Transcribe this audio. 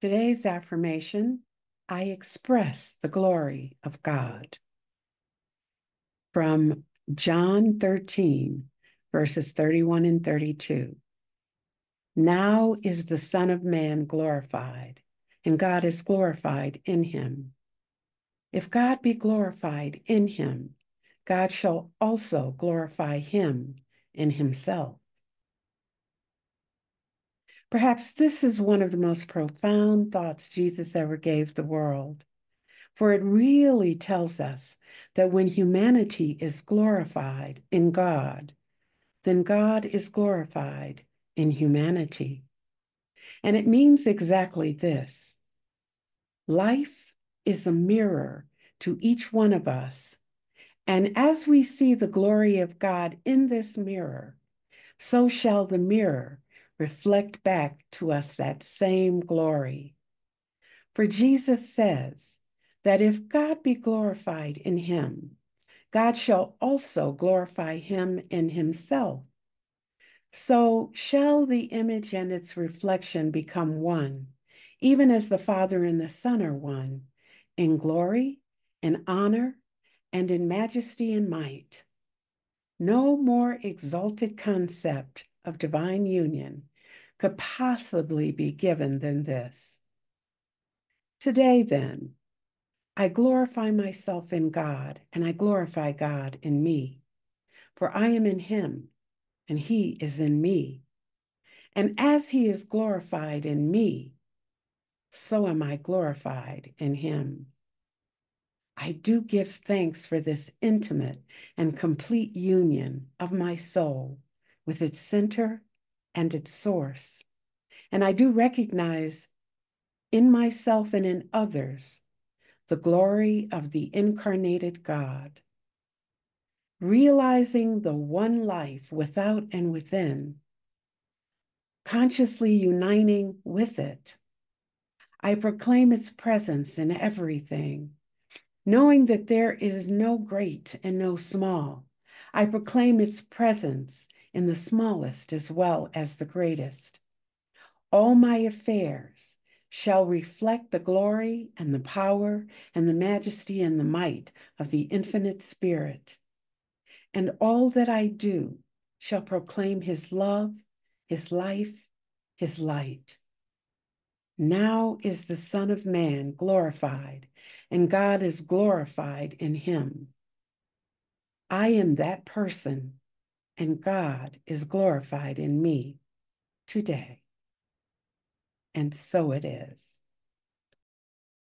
Today's affirmation I express the glory of God. From John 13, verses 31 and 32. Now is the Son of Man glorified, and God is glorified in him. If God be glorified in him, God shall also glorify him in himself Perhaps this is one of the most profound thoughts Jesus ever gave the world, for it really tells us that when humanity is glorified in God, then God is glorified in humanity. And it means exactly this life is a mirror to each one of us. And as we see the glory of God in this mirror, so shall the mirror reflect back to us that same glory. For Jesus says that if God be glorified in him, God shall also glorify him in himself. So shall the image and its reflection become one, even as the Father and the Son are one, in glory, in honor, and in majesty and might. No more exalted concept of divine union could possibly be given than this. Today, then, I glorify myself in God, and I glorify God in me. For I am in him, and he is in me. And as he is glorified in me, so am I glorified in him. I do give thanks for this intimate and complete union of my soul with its center and its source. And I do recognize in myself and in others the glory of the incarnated God. Realizing the one life without and within, consciously uniting with it, I proclaim its presence in everything. Knowing that there is no great and no small, I proclaim its presence in the smallest as well as the greatest. All my affairs shall reflect the glory and the power and the majesty and the might of the infinite Spirit. And all that I do shall proclaim his love, his life, his light. Now is the Son of Man glorified, and God is glorified in him. I am that person and God is glorified in me today. And so it is.